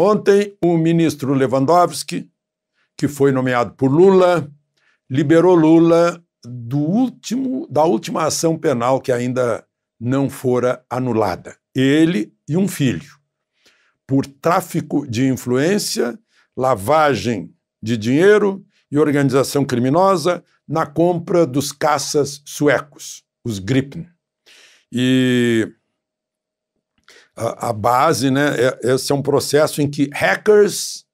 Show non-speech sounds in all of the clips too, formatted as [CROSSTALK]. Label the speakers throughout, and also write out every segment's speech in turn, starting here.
Speaker 1: Ontem, o ministro Lewandowski, que foi nomeado por Lula, liberou Lula do último, da última ação penal que ainda não fora anulada. Ele e um filho, por tráfico de influência, lavagem de dinheiro e organização criminosa na compra dos caças suecos, os Gripen. E a, a base, né? É, esse é um processo em que hackers,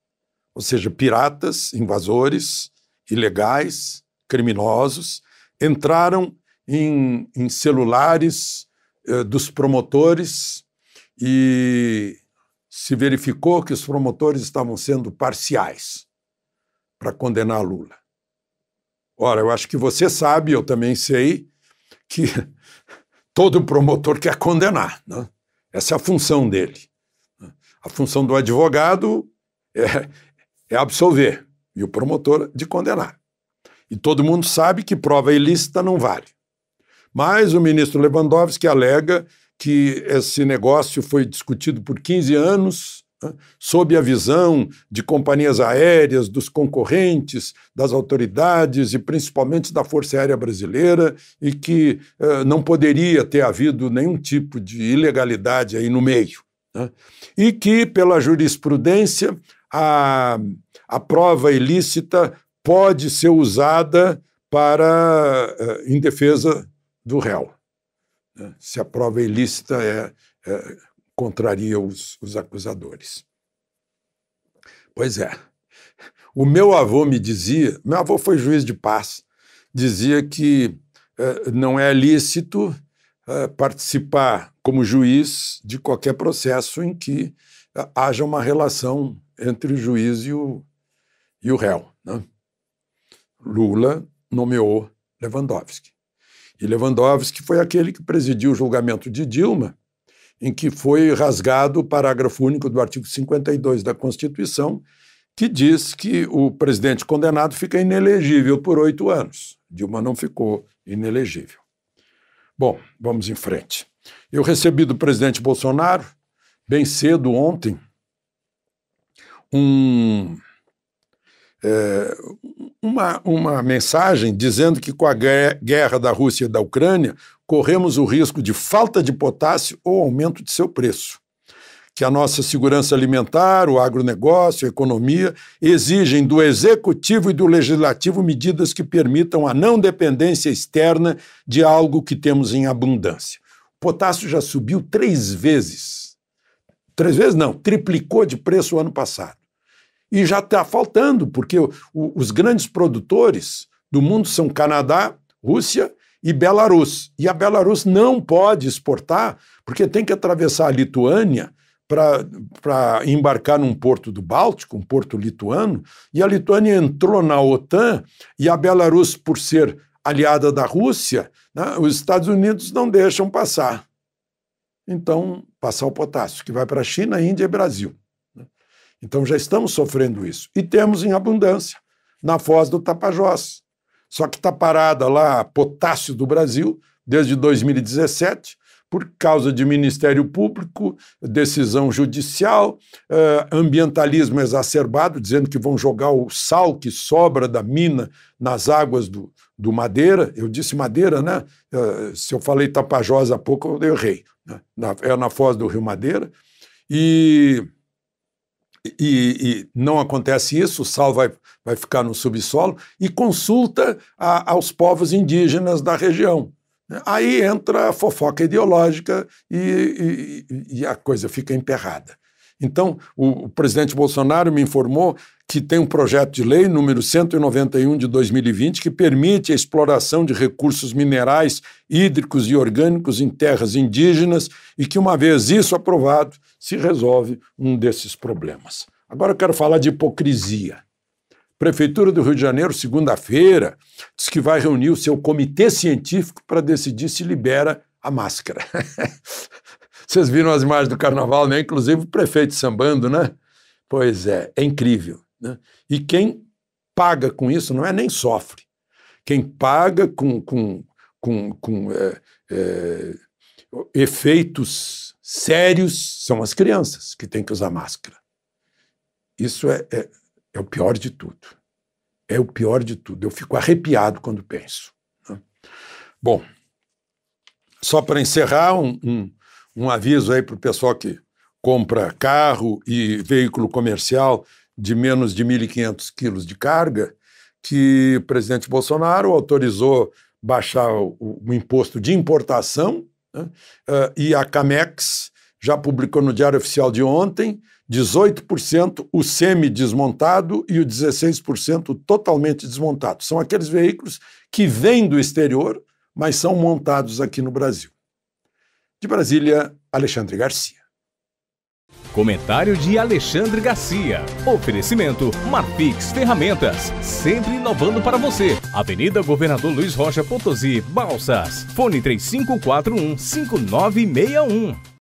Speaker 1: ou seja, piratas, invasores, ilegais, criminosos, entraram em, em celulares eh, dos promotores e se verificou que os promotores estavam sendo parciais para condenar Lula. Ora, eu acho que você sabe, eu também sei, que todo promotor quer condenar. Né? Essa é a função dele. A função do advogado é, é absolver e o promotor de condenar. E todo mundo sabe que prova ilícita não vale. Mas o ministro Lewandowski alega que esse negócio foi discutido por 15 anos sob a visão de companhias aéreas, dos concorrentes, das autoridades e principalmente da Força Aérea Brasileira, e que eh, não poderia ter havido nenhum tipo de ilegalidade aí no meio. Né? E que, pela jurisprudência, a, a prova ilícita pode ser usada para eh, em defesa do réu, né? se a prova ilícita é, é contraria os, os acusadores. Pois é. O meu avô me dizia, meu avô foi juiz de paz, dizia que eh, não é lícito eh, participar como juiz de qualquer processo em que eh, haja uma relação entre o juiz e o, e o réu. Né? Lula nomeou Lewandowski. E Lewandowski foi aquele que presidiu o julgamento de Dilma em que foi rasgado o parágrafo único do artigo 52 da Constituição, que diz que o presidente condenado fica inelegível por oito anos. Dilma não ficou inelegível. Bom, vamos em frente. Eu recebi do presidente Bolsonaro, bem cedo ontem, um é, uma, uma mensagem dizendo que com a guerra da Rússia e da Ucrânia corremos o risco de falta de potássio ou aumento de seu preço. Que a nossa segurança alimentar, o agronegócio, a economia exigem do executivo e do legislativo medidas que permitam a não dependência externa de algo que temos em abundância. O potássio já subiu três vezes. Três vezes não, triplicou de preço o ano passado. E já está faltando, porque o, os grandes produtores do mundo são Canadá, Rússia e Belarus. E a Belarus não pode exportar, porque tem que atravessar a Lituânia para embarcar num porto do Báltico, um porto lituano, e a Lituânia entrou na OTAN e a Belarus, por ser aliada da Rússia, né, os Estados Unidos não deixam passar. Então, passar o potássio, que vai para a China, Índia e Brasil. Então já estamos sofrendo isso. E temos em abundância na foz do Tapajós. Só que está parada lá potássio do Brasil desde 2017 por causa de Ministério Público, decisão judicial, eh, ambientalismo exacerbado, dizendo que vão jogar o sal que sobra da mina nas águas do, do Madeira. Eu disse Madeira, né? Eh, se eu falei Tapajós há pouco, eu errei. Né? Na, é na foz do Rio Madeira. E e, e, não acontece isso, o sal vai, vai ficar no subsolo, e consulta a, aos povos indígenas da região. Aí entra a fofoca ideológica e, e, e a coisa fica emperrada. Então, o, o presidente Bolsonaro me informou que tem um projeto de lei número 191 de 2020 que permite a exploração de recursos minerais, hídricos e orgânicos em terras indígenas e que, uma vez isso aprovado, se resolve um desses problemas. Agora eu quero falar de hipocrisia. Prefeitura do Rio de Janeiro, segunda-feira, diz que vai reunir o seu comitê científico para decidir se libera a máscara. [LAUGHS] Vocês viram as imagens do carnaval, né? Inclusive o prefeito sambando, né? Pois é, é incrível. Né? E quem paga com isso não é nem sofre. Quem paga com, com, com, com é, é, efeitos sérios são as crianças que têm que usar máscara. Isso é, é, é o pior de tudo. É o pior de tudo. Eu fico arrepiado quando penso. Né? Bom, só para encerrar, um, um, um aviso aí para o pessoal que compra carro e veículo comercial de menos de 1.500 quilos de carga, que o presidente Bolsonaro autorizou baixar o, o imposto de importação né? uh, e a Camex já publicou no Diário Oficial de ontem 18% o semi-desmontado e o 16% totalmente desmontado. São aqueles veículos que vêm do exterior, mas são montados aqui no Brasil. De Brasília, Alexandre Garcia. Comentário de Alexandre Garcia. Oferecimento Marfix Ferramentas, sempre inovando para você. Avenida Governador Luiz Rocha Potosí, Balsas. Fone 3541 5961.